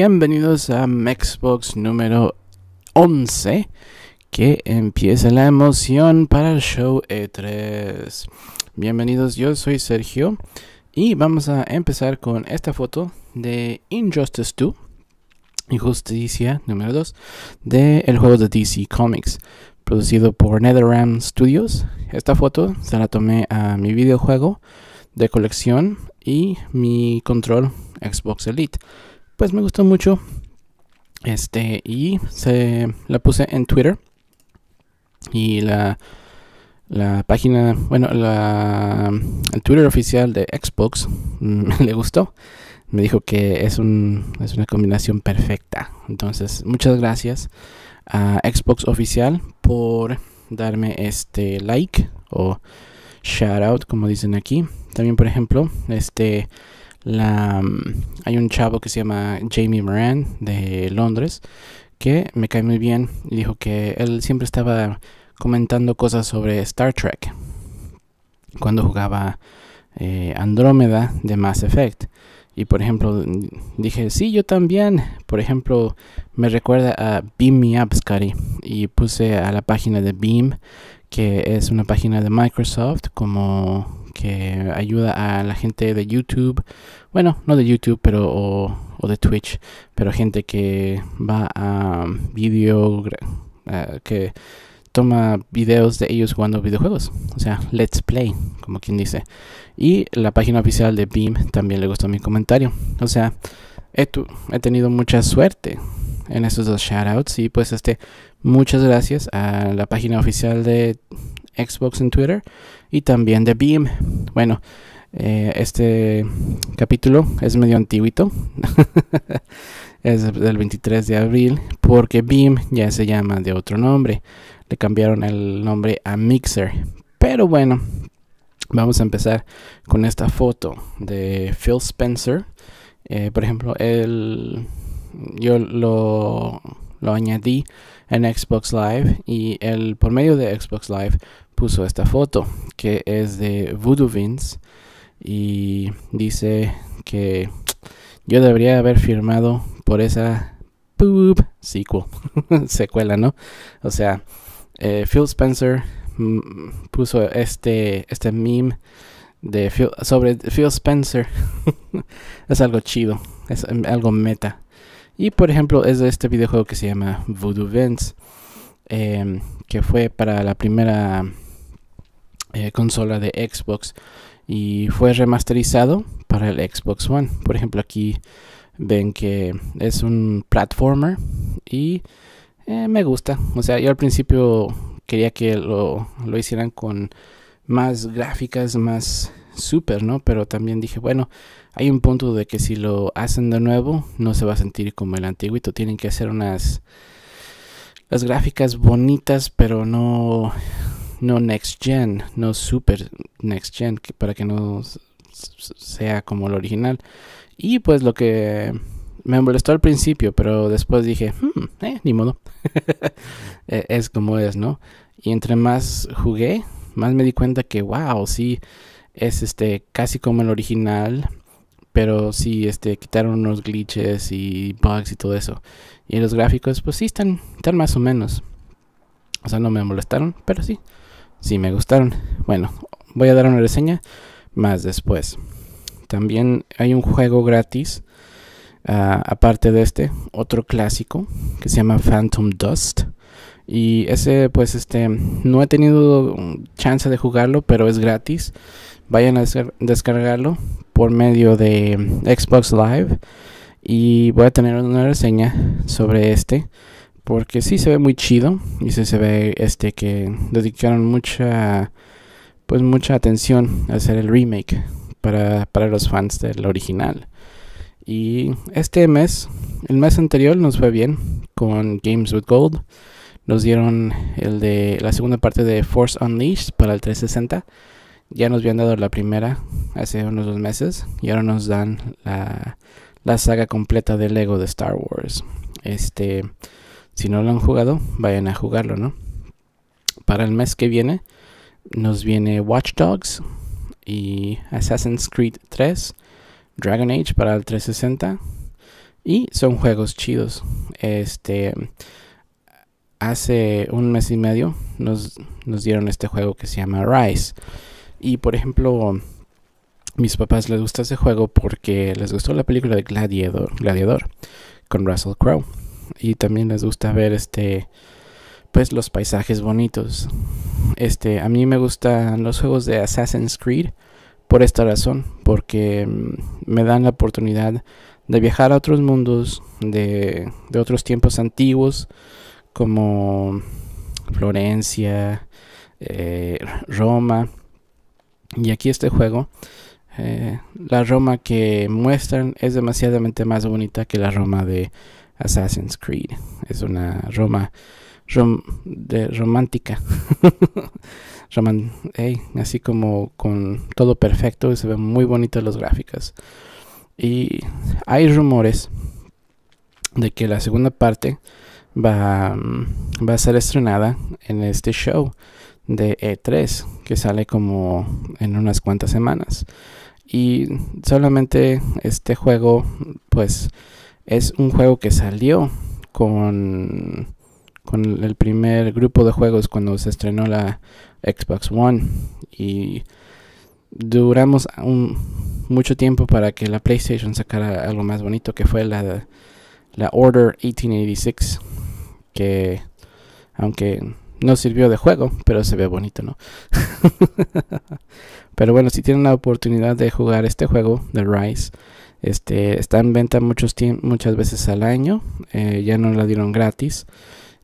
Bienvenidos a Xbox número 11, que empieza la emoción para el show E3. Bienvenidos, yo soy Sergio y vamos a empezar con esta foto de Injustice 2, Injusticia número 2, del juego de DC Comics, producido por NetherRealm Studios. Esta foto se la tomé a mi videojuego de colección y mi control Xbox Elite pues me gustó mucho. Este, y se la puse en Twitter. Y la, la página, bueno, la, el Twitter oficial de Xbox mm, le gustó. Me dijo que es, un, es una combinación perfecta. Entonces, muchas gracias a Xbox oficial por darme este like o shout out, como dicen aquí. También, por ejemplo, este la, mm, hay un chavo que se llama Jamie Moran de Londres que me cae muy bien y dijo que él siempre estaba comentando cosas sobre Star Trek cuando jugaba eh, Andrómeda de Mass Effect. Y por ejemplo, dije, sí, yo también. Por ejemplo, me recuerda a Beam Me Up, Scotty. Y puse a la página de Beam que es una página de Microsoft como que ayuda a la gente de YouTube, bueno, no de YouTube, pero o, de Twitch, pero gente que va a vídeo video, que toma videos de ellos jugando videojuegos, o sea, Let's Play, como quien dice. Y la página oficial de Beam también le gustó mi comentario, o sea, he tenido mucha suerte en estos dos shoutouts. Y pues este, muchas gracias a la página oficial de Xbox en Twitter y también de Beam. Bueno, eh, este capítulo es medio antiguito. es del 23 de abril porque Beam ya se llama de otro nombre. Le cambiaron el nombre a Mixer. Pero bueno, vamos a empezar con esta foto de Phil Spencer. Eh, por ejemplo, el yo lo, añadí en Xbox Live y él por medio de Xbox Live puso esta foto que es de Voodoo Vince y dice que yo debería haber firmado por esa poop sequel, secuela, ¿no? O sea, eh, Phil Spencer mm, puso este, este meme de sobre Phil Spencer. es algo chido, es algo meta. Y por ejemplo es de este videojuego que se llama Voodoo Vents, em, que fue para la primera eh, consola de Xbox y fue remasterizado para el Xbox One. Por ejemplo aquí ven que es un platformer y eh, me gusta. O sea, yo al principio quería que lo, lo hicieran con más gráficas, más super, ¿no? Pero también dije, bueno, hay un punto de que si lo hacen de nuevo no se va a sentir como el antiguito. Tienen que hacer unas las gráficas bonitas, pero no no next gen, no super next gen, para que no sea como el original. Y pues lo que me molestó al principio, pero después dije, hmm, eh, ni modo. E, es como es, ¿no? Y entre más jugué, más me di cuenta que, wow, sí, es este casi como el original pero sí este quitaron unos glitches y bugs y todo eso. Y los gráficos pues sí están, están más o menos. O sea, no me molestaron, pero sí, sí me gustaron. Bueno, voy a dar una reseña más después. También hay un juego gratis, ah, aparte de este, otro clásico que se llama Phantom Dust. Y ese, pues, este, no he tenido chance de jugarlo, pero es gratis vayan a descargarlo por medio de Xbox Live y voy a tener una reseña sobre este porque sí se ve muy chido y si se ve este que dedicaron mucha pues mucha atención a hacer el remake para, para los fans del original y este mes el mes anterior nos fue bien con Games with Gold nos dieron el de la segunda parte de Force Unleashed para el 360 ya nos habían dado la primera hace unos dos meses y ahora nos dan la, saga completa del Lego de Star Wars. Este, si no lo han jugado, vayan a jugarlo, ¿no? Para el mes que viene nos viene Watch Dogs y Assassin's Creed 3, Dragon Age para el 360 y son juegos chidos. Este hace un mes y medio nos, nos dieron este juego que se llama Rise. Y por ejemplo, mis papás les gusta ese juego porque les gustó la película de Gladiador, Gladiador con Russell Crowe. Y también les gusta ver este pues los paisajes bonitos. Este, a mí me gustan los juegos de Assassin's Creed por esta razón, porque mm, me dan la oportunidad de viajar a otros mundos, de, de otros tiempos antiguos, como Florencia, eh, Roma, y aquí este juego, eh, la Roma que muestran es demasiadamente más bonita que la Roma de Assassin's Creed. Es una Roma de romántica. así como con todo perfecto y se ven muy bonitas las gráficas. Y hay rumores de que la segunda parte va, mm, va a ser estrenada en este show de E3 que sale como en unas cuantas semanas. Y solamente este juego pues es un juego que salió con, con el primer grupo de juegos cuando se estrenó la Xbox One y duramos mucho tiempo para que la PlayStation sacara algo más bonito que fue la, la Order 1886 que aunque no sirvió de juego, pero se ve bonito, ¿no? pero bueno, si tienen la oportunidad de jugar este juego The Rise, este, está en venta muchos muchas veces al año, eh, ya no la dieron gratis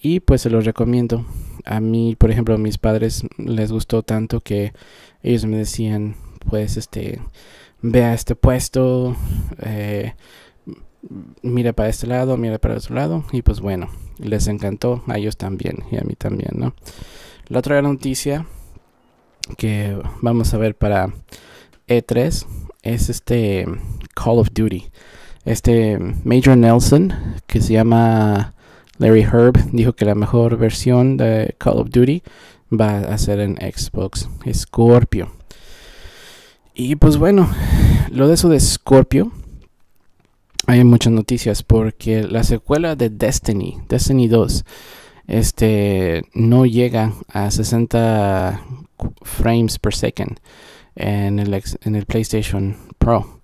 y pues se los recomiendo. A mí, por ejemplo, a mis padres les gustó tanto que ellos me decían, pues este, ve a este puesto, eh, mira para este lado, mira para otro lado. Y pues bueno, les encantó a ellos también y a mí también, ¿no? La otra noticia que vamos a ver para E3 es este Call of Duty. Este Major Nelson, que se llama Larry Herb, dijo que la mejor versión de Call of Duty va a ser en Xbox Scorpio. Y pues bueno, lo de eso de Scorpio hay muchas noticias porque la secuela de Destiny, Destiny 2, este no llega a 60 frames per second en el, en el PlayStation Pro.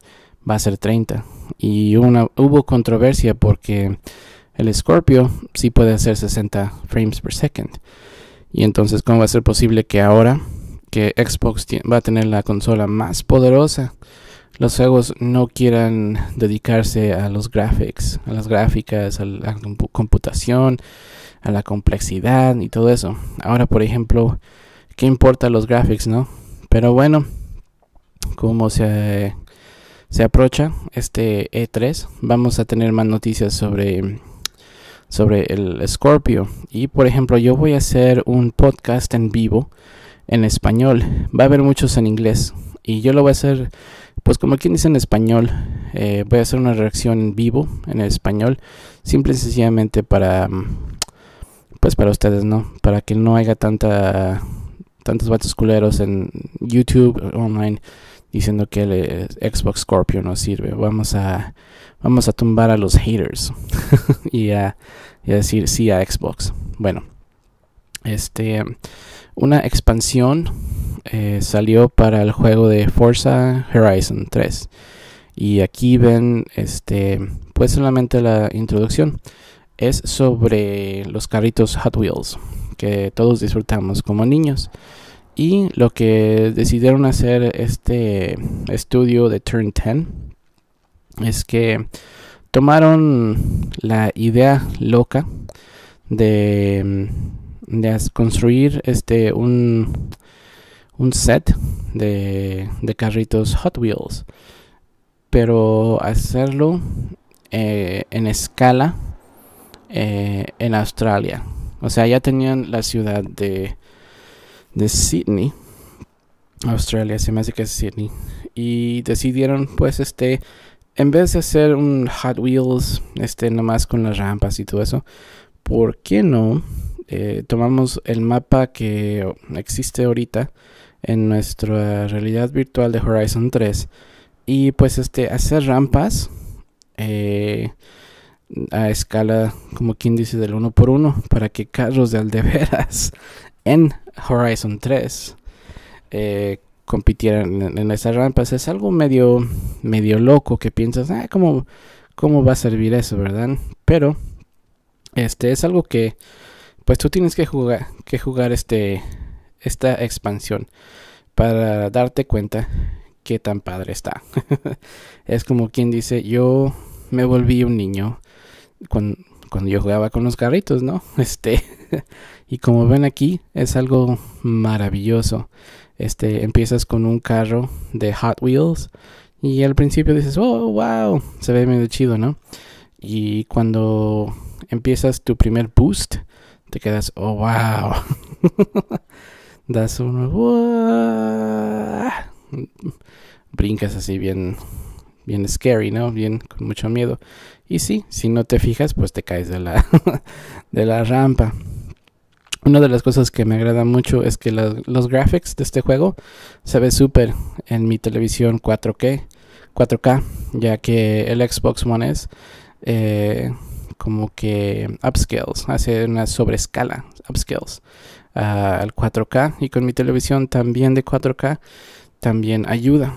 Va a ser 30. Y hubo controversia porque el Scorpio sí puede hacer 60 frames per second. Y entonces, ¿cómo va a ser posible que ahora que Xbox va a tener la consola más poderosa? los juegos no quieran dedicarse a los graphics, a las gráficas, a la computación, a la complejidad y todo eso. Ahora, por ejemplo, ¿qué importa los graphics, no? Pero bueno, como se, se aprocha este E3, vamos a tener más noticias sobre sobre el Scorpio. Y por ejemplo, yo voy a hacer un podcast en vivo en español. Va a haber muchos en inglés. Y yo lo voy a hacer pues como aquí dice en español, eh, voy a hacer una reacción en vivo en español, simple y sencillamente para, mm, pues para ustedes, ¿no? Para que no haya tanta, tantos vatos culeros en YouTube, online, diciendo que el eh, Xbox Scorpio no sirve. Vamos a, vamos a tumbar a los haters y, a, decir sí a Xbox. Bueno, este, una expansión eh, salió para el juego de Forza Horizon 3. Y aquí ven, este, pues solamente la introducción. Es sobre los carritos Hot Wheels que todos disfrutamos como niños. Y lo que decidieron hacer este estudio de Turn 10 es que tomaron la idea loca de, mm, de construir este un un set de, carritos Hot Wheels, pero hacerlo eh, en escala eh, en Australia. O sea, ya tenían la ciudad de, Sydney, Australia, se me hace que es Sydney, y decidieron pues este en vez de hacer un Hot Wheels, este nomás con las rampas y todo eso, ¿por qué no eh, tomamos el mapa que existe ahorita en nuestra realidad virtual de Horizon 3. Y pues este, hacer rampas eh, a escala, como quien dice, del 1 por 1 para que carros de aldeveras en Horizon 3 eh, compitieran en, esas rampas. Es algo medio, medio loco que piensas, ah, ¿cómo, ¿cómo va a servir eso, verdad? Pero este es algo que pues tú tienes que jugar, que jugar este esta expansión para darte cuenta qué tan padre está. es como quien dice, yo me volví un niño cuando, cuando yo jugaba con los carritos, ¿no? Este, y como ven aquí, es algo maravilloso. Este, empiezas con un carro de Hot Wheels y al principio dices, oh, wow, se ve medio chido, ¿no? Y cuando empiezas tu primer boost, te quedas, oh, wow. das uno, brincas así bien, bien scary, ¿no? Bien con mucho miedo. Y sí, si no te fijas, pues te caes de la, de la rampa. Una de las cosas que me agrada mucho es que los graphics de este juego se ve súper en mi televisión 4K, 4K, ya que el Xbox One es eh, como que upscales, hace una sobrescala, upscales al 4K y con mi televisión también de 4K también ayuda.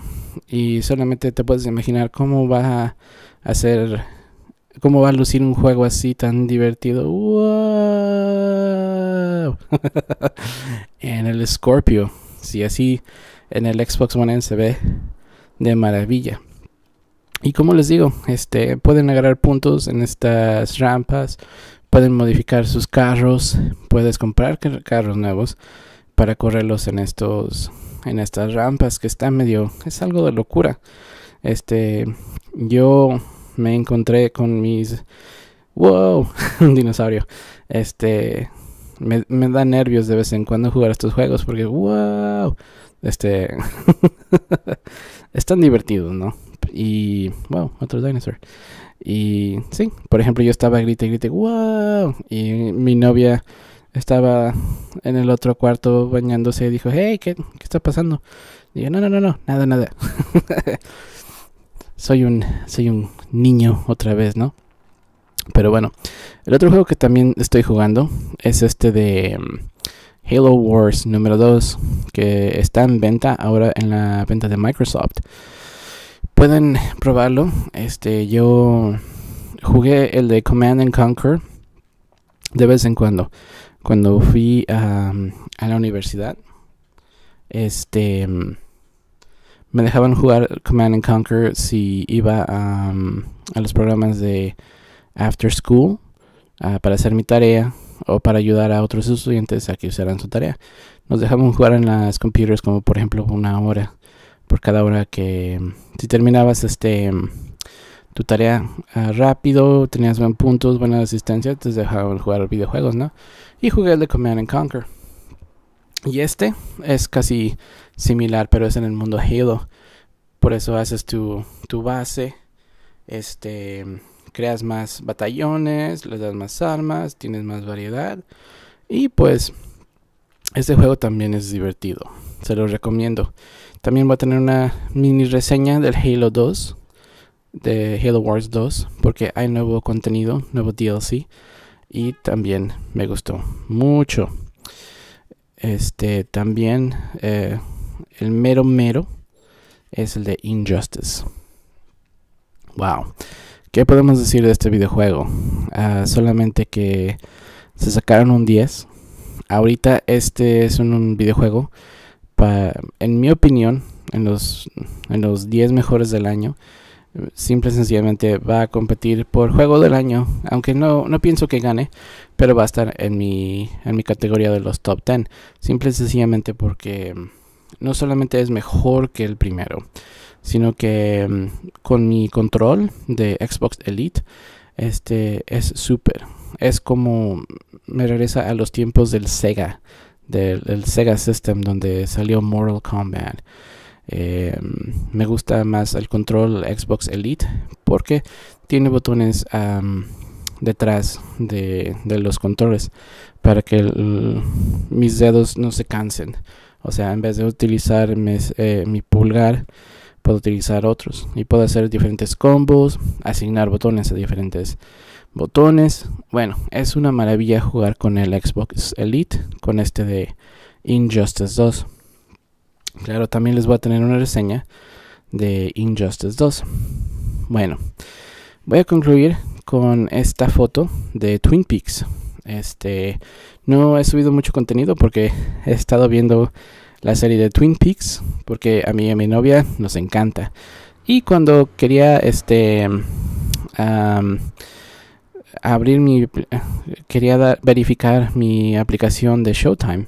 Y solamente te puedes imaginar cómo va a hacer cómo va a lucir un juego así tan divertido. en el Scorpio, si así en el Xbox One se ve de maravilla. Y como les digo, este, pueden agarrar puntos en estas rampas, pueden modificar sus carros, puedes comprar carros nuevos para correrlos en estos en estas rampas que está medio es algo de locura. Este yo me encontré con mis wow, un dinosaurio. Este me, da nervios de vez en cuando jugar estos juegos porque wow, este están divertidos, ¿no? Y wow, otro dinosaurio y sí, por ejemplo, yo estaba grite, grite, wow. Y mi novia estaba en el otro cuarto bañándose y dijo, hey, ¿qué, qué está pasando? digo no, no, no, no, nada, nada. soy, un, soy un niño otra vez, ¿no? Pero bueno, el otro juego que también estoy jugando es este de mm, Halo Wars número 2, que está en venta ahora en la venta de Microsoft pueden probarlo. Este, yo jugué el de Command and Conquer de vez en cuando. Cuando fui a, la universidad, este, me dejaban jugar Command and Conquer si iba a, los programas de After School ah, para hacer mi tarea o para ayudar a otros estudiantes a que usaran su tarea. Nos dejaban jugar en las computers como por ejemplo una hora por cada hora que si terminabas este tu tarea ah, rápido, tenías buen puntos, buena asistencia, te dejaban jugar videojuegos, ¿no? Y jugué el de Command and Conquer. Y este es casi similar, pero es en el mundo Halo. Por eso haces tu, base, este, creas más batallones, les das más armas, tienes más variedad. Y pues este juego también es divertido se los recomiendo. También voy a tener una mini reseña del Halo 2, de Halo Wars 2, porque hay nuevo contenido, nuevo DLC, y también me gustó mucho. Este, también eh, el mero mero es el de Injustice. Wow. ¿Qué podemos decir de este videojuego? Ah, solamente que se sacaron un 10. Ahorita este es un videojuego en mi opinión, en los, en los 10 mejores del año, simple y sencillamente va a competir por juego del año, aunque no, no pienso que gane, pero va a estar en mi, en mi categoría de los top 10, simple y sencillamente porque no solamente es mejor que el primero, sino que con mi control de Xbox Elite, este es super es como me regresa a los tiempos del Sega, del, Sega System donde salió Mortal Kombat. Eh, me gusta más el control Xbox Elite porque tiene botones detrás de, los controles para que mis dedos no se cansen. O sea, en vez de utilizar eh, mi pulgar, puedo utilizar otros y puedo hacer diferentes combos, asignar botones a diferentes botones. Bueno, es una maravilla jugar con el Xbox Elite, con este de Injustice 2. Claro, también les voy a tener una reseña de Injustice 2. Bueno, voy a concluir con esta foto de Twin Peaks. Este, no he subido mucho contenido porque he estado viendo la serie de Twin Peaks porque a mí y a mi novia nos encanta. Y cuando quería este abrir mi quería verificar mi aplicación de Showtime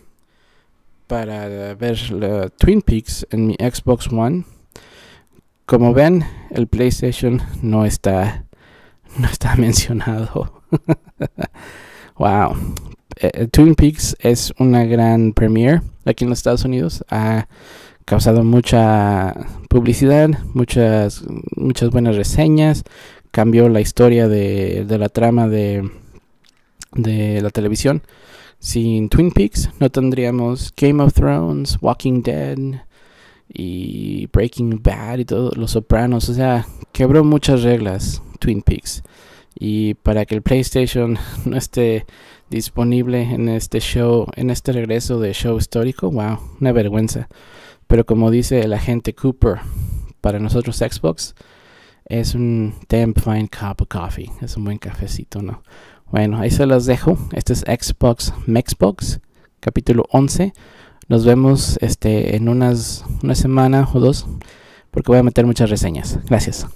para ver Twin Peaks en mi Xbox One. Como ven, el PlayStation no está no está mencionado. wow. Eh, eh, Twin Peaks es una gran premiere aquí en los Estados Unidos. Ha causado mucha publicidad, muchas muchas buenas reseñas, cambió la historia de, la trama de, de la televisión. Sin Twin Peaks no tendríamos Game of Thrones, Walking Dead y Breaking Bad y todos Los Sopranos. O sea, quebró muchas reglas Twin Peaks. Y para que el PlayStation no esté disponible en este show, en este regreso de show histórico, wow, una vergüenza. Pero como dice el agente Cooper, para nosotros Xbox, es un temp fine cup of coffee. Es un buen cafecito, ¿no? Bueno, ahí se los dejo. Este es Xbox Mexbox, capítulo 11. Nos vemos este, en unas, una semana o dos, porque voy a meter muchas reseñas. Gracias.